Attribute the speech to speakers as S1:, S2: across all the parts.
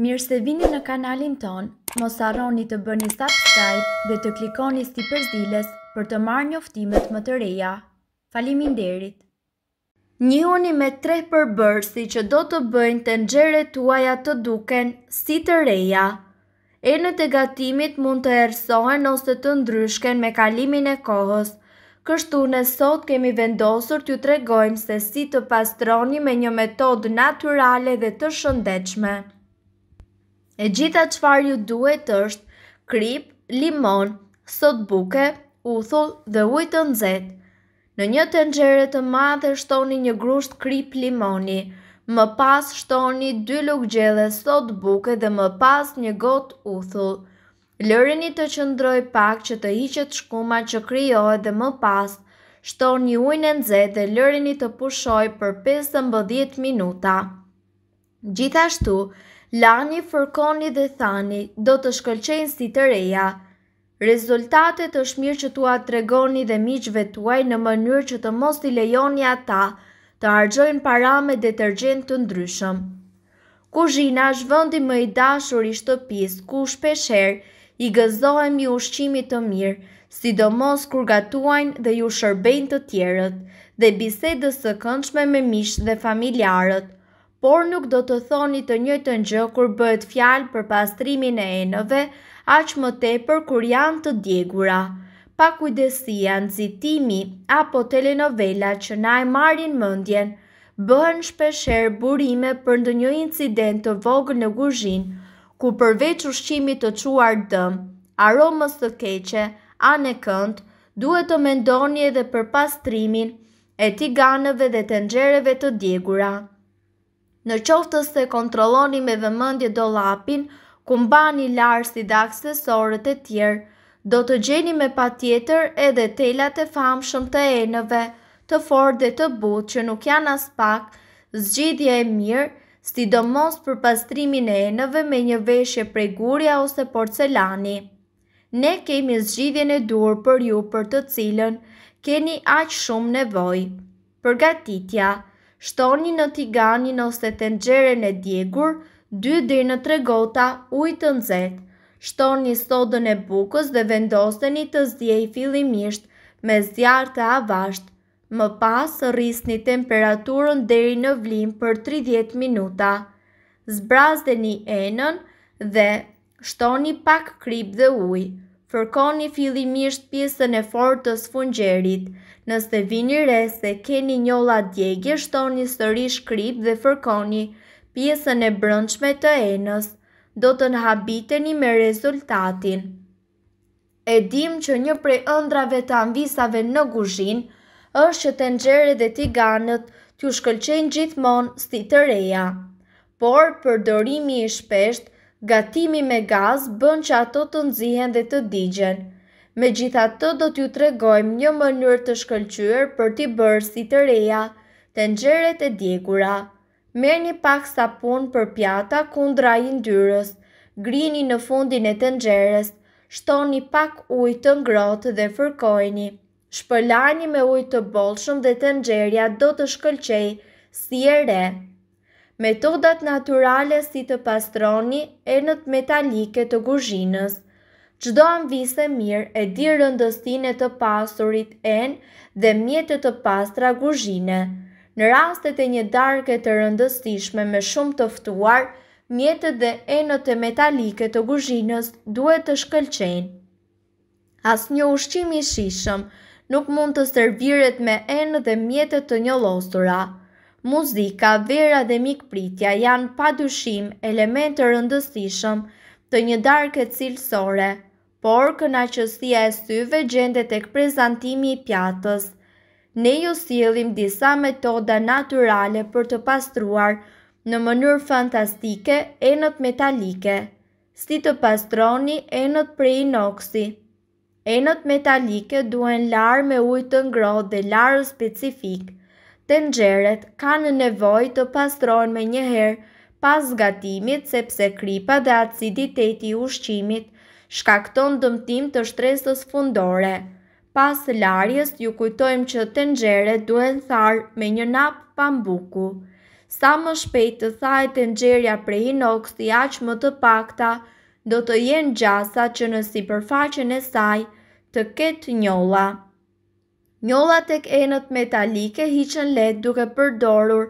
S1: Mirë se vini në kanalin ton, mos arroni të bëni subscribe dhe të klikoni si përzilës për të marrë njoftimet më të reja. Falimin derit! Një uni me tre përbërsi që do të bëjnë të nxere tuaja të duken si të reja. E në të gatimit mund të ersohen ose të ndryshken me kalimin e kohës. Kështu në sot kemi vendosur të tregojmë se si të pastroni me një metodë naturale dhe të shëndechme. E gjitha qëfar ju duhet është krip, limon, sot buke, uthull dhe ujtë nëzet. Në një të nxere të madhe shtoni një grusht krip limoni, më pas shtoni 2 luk gjele sot buke dhe më pas një got uthull. Lërini të qëndroj pak që të hiqet shkuma që kryohet dhe më pas, shtoni një ujnë nëzet dhe lërini të pushoj për 5-10 minuta. Gjithashtu, lani, fërkoni dhe thani, do të shkëlqenë si të reja. Rezultatet është mirë që tua të regoni dhe miqve tuaj në mënyrë që të mos t'i lejoni ata të argjojnë para me detergjent të ndryshëm. Kuzhina është vëndi më i dashur i shtëpis, ku shpesher i gëzohem i ushqimit të mirë, sidomos kur gatuajnë dhe ju shërbejnë të tjerët, dhe bisedës së këndshme me mishë dhe familjarët, por nuk do të thoni të njëjtën gjë kur bëhet fjalë për pastrimin e enëve, aq më tepër kur janë të djegura. Pa kujdesia, nxitimi apo telenovela që na e marrin mendjen, bëhen shpeshherë burime për ndonjë incident të vogël në kuzhinë, ku përveç ushqimit të çuar dëm, aromës të keqe, anëkënd, duhet të mendoni edhe për pastrimin e tiganëve dhe tenxhereve të djegura. Në qoftës se kontroloni me vëmëndje do lapin, kumbani larë si dhe aksesorët e tjerë, do të gjeni me pa tjetër edhe telat e famë shumë të enëve, të forë dhe të butë që nuk janë as pak, zgjidhje e mirë, sidomos për pastrimin e enëve me një veshje prej gurja ose porcelani. Ne kemi zgjidhjen e dur për ju për të cilën, keni aqë shumë nevoj. Përgatitja shtoni në tiganin ose të nxeren e djegur, 2 dhe në tre gota ujtë të nëzet. Shtoni sodën e bukës dhe vendoseni të zdjej fillimisht me zdjarë të avasht. Më pas rrisni temperaturën deri në vlim për 30 minuta. Zbrazdeni enën dhe shtoni pak krip dhe ujë fërkoni fillimisht pjesën e fortës fungjerit. Nëse vini re se keni njolla djegje, shtoni sëri shkrip dhe fërkoni pjesën e brëndshme të enës, do të nëhabiteni habiteni me rezultatin. E dim që një prej ëndrave të anvisave në guzhin, është që të nxere dhe t'i ganët t'ju shkëllqenë gjithmonë si të reja. Por, përdorimi i shpesht Gatimi me gaz bën që ato të nëzihen dhe të digjen. Me gjitha të do t'ju tregojmë një mënyrë të shkëllqyër për t'i bërë si të reja, të nxeret e djegura. Merë një pak sapun për pjata kundra i ndyrës, grini në fundin e të nxeres, shton një pak ujtë të ngrotë dhe fërkojni. Shpëllani me ujtë të bolshëm dhe të nxerja do të shkëllqej si e re metodat naturale si të pastroni e në të metalike të guzhinës. Qdo vise mirë e di rëndësine të pasurit en dhe mjetët të pastra guzhine. Në rastet e një darke të rëndësishme me shumë tëftuar, mjetët dhe enët e metalike të guzhinës duhet të shkëlqenë. As një ushqimi shishëm nuk mund të servirit me enë dhe mjetët të një losura muzika, vera dhe mikpritja janë pa dushim element rëndësishëm të një darke cilësore, por kënaqësia e syve gjendet e këprezantimi i pjatës. Ne ju sielim disa metoda naturale për të pastruar në mënyrë fantastike enët metalike, si të pastroni enët prej inoksi. Enët metalike duhen larë me ujtë ngrohtë dhe larë specifikë, të nxeret kanë nevoj të pastron me njëherë pas zgatimit sepse kripa dhe aciditeti ushqimit shkakton dëmtim të shtresës fundore. Pas larjes ju kujtojmë që të nxeret duen tharë me një nap pambuku. Sa më shpejt të thaj të nxerja prej inox të jaq më të pakta, do të jenë gjasa që në si përfaqen e saj të ketë njolla. Njolla tek enët metalike hiqen let duke përdorur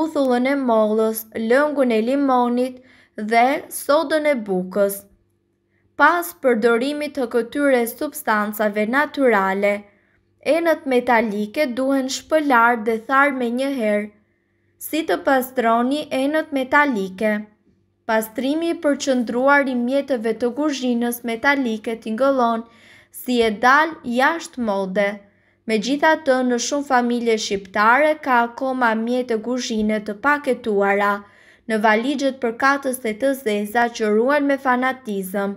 S1: u thullën e mollës, lëngun e limonit dhe sodën e bukës. Pas përdorimit të këtyre substancave naturale, enët metalike duhen shpëllar dhe tharë me njëherë, si të pastroni enët metalike. Pastrimi për qëndruar i mjetëve të guzhinës metalike t'ingëllon si e dalë jashtë molde. Me gjitha të në shumë familje shqiptare ka akoma mjetë guzhine të paketuara, në valigjet për katës të të zeza që ruen me fanatizëm.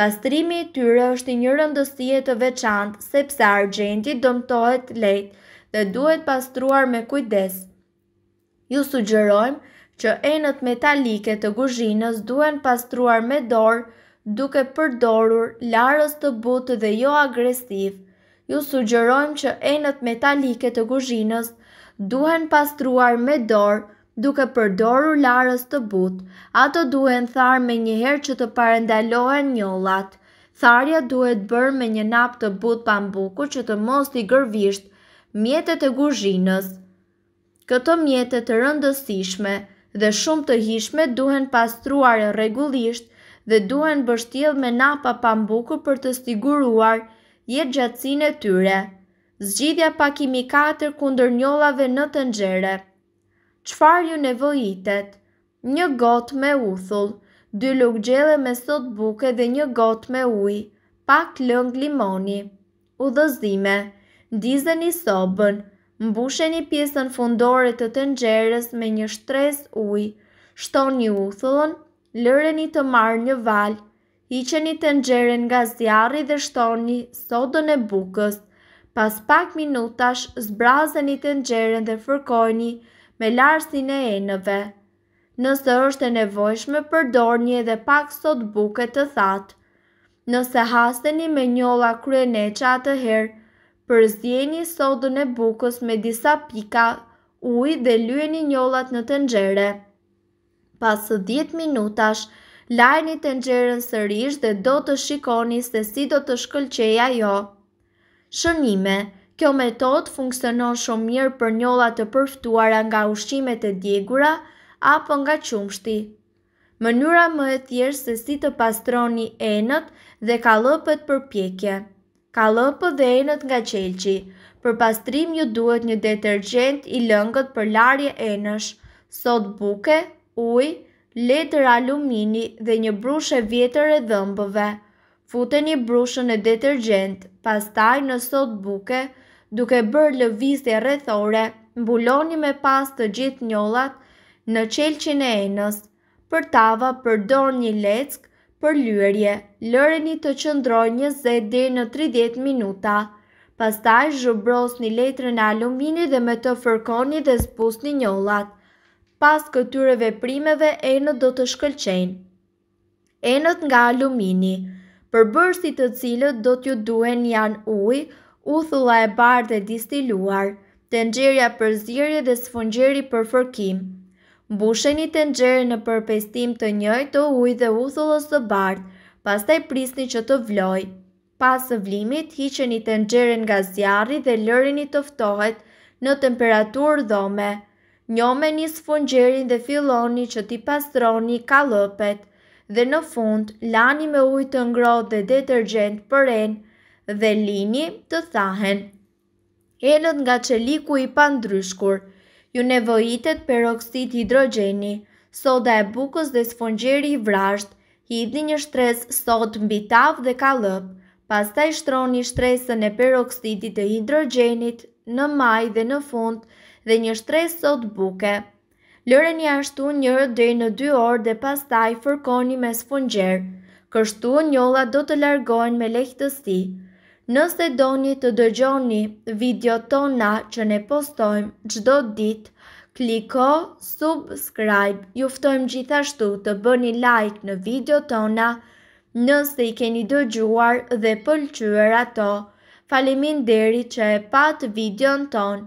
S1: Pastrimi i tyre është një rëndësie të veçantë sepse argjenti dëmtohet lehtë dhe duhet pastruar me kujdes. Ju sugjerojmë që enët metalike të kuzhinës duhen pastruar me dorë duke përdorur larës të butë dhe jo agresivë ju sugjerojmë që enët metalike të kuzhinës duhen pastruar me dorë duke përdorur larës të butë. Ato duhen tharë me njëherë që të parendalohen njëllat. Tharja duhet bërë me një nap të butë pambuku që të mos t'i gërvisht mjetet e guzhinës. Këto mjetet të rëndësishme dhe shumë të hishme duhen pastruar regullisht dhe duhen bështjel me napa pambuku për të stiguruar jetë gjatësin e tyre. Zgjidhja pa kimikatër kunder njollave në të nxere. Qfar ju nevojitet? Një gotë me uthull, dy lukë gjele me sot buke dhe një gotë me uj, pak lëng limoni. Udhëzime, një sobën, mbusheni pjesën fundore të të nxeres me një shtres uj, shtoni uthullën, lëreni të marë një valjë, i një të nxeren nga zjarri dhe shtoni sodën e bukës. Pas pak minutash zbrazeni të nxeren dhe fërkojni me larsin e enëve. Nëse është e nevojshme përdorni edhe pak sot buke të thatë. Nëse hasteni me njolla kryeneqa atëherë, përzjeni sodën e bukës me disa pika ujë dhe lueni njollat në të nxere. Pas 10 minutash, lajni të nxerën sërish dhe do të shikoni se si do të shkëlqeja jo. Shënime Kjo metod funksionon shumë mirë për njolla të përftuara nga ushqimet e djegura apo nga qumshti. Mënyra më e thjeshtë se si të pastroni enët dhe kallëpët për pjekje. Kallëpët dhe enët nga qelqi. Për pastrim ju duhet një detergjent i lëngët për larje enësh, sot buke, ujë, letër alumini dhe një brush e vjetër e dhëmbëve. Fute një brushën e detergent, pastaj në sot buke, duke bërë lëvizje rrethore, mbuloni me pas të gjithë njollat në qelqin e enës. Për tava përdor një leck për lyerje. Lëreni të qëndrojë 20 deri në 30 minuta. Pastaj një letrën e aluminit dhe me të fërkoni dhe zbusni njollat pas këtyre veprimeve enët do të shkëlqenë. Enët nga alumini, përbërësit të cilët do t'ju duhen janë ujë, uthulla e bardhë dhe distiluar, të nxerja për zirje dhe sfungjeri për fërkim. Busheni të nxerje në përpestim të njëj të uj dhe uthullës të bardhë, pas taj prisni që të vloj. Pas të vlimit, hiqeni të nxerje nga zjarri dhe lërini të ftohet në temperaturë dhome. Njo me një sfongjerin dhe filloni që ti pastroni kalëpet dhe në fund lani me ujtë të ngrot dhe detergent për en dhe lini të thahen. Elët nga liku i pandryshkur, ju nevojitet peroksit hidrogeni, soda e bukës dhe sfongjeri i vrasht, hidni një shtres sot mbi tavë dhe kalëp, pastaj shtroni shtresën e peroksitit të hidrogenit në maj dhe në fund dhe një shtres sot buke. Lëreni ashtu njërë dhej në dy orë dhe pas taj fërkoni me sfungjerë. Kështu njëlla do të largojnë me lehtësi. Nëse doni të dëgjoni video tona që ne postojmë gjdo ditë, kliko subscribe. Juftojmë gjithashtu të bëni like në video tona nëse i keni dëgjuar dhe pëlqyër ato. Falimin deri që e pat video në tonë.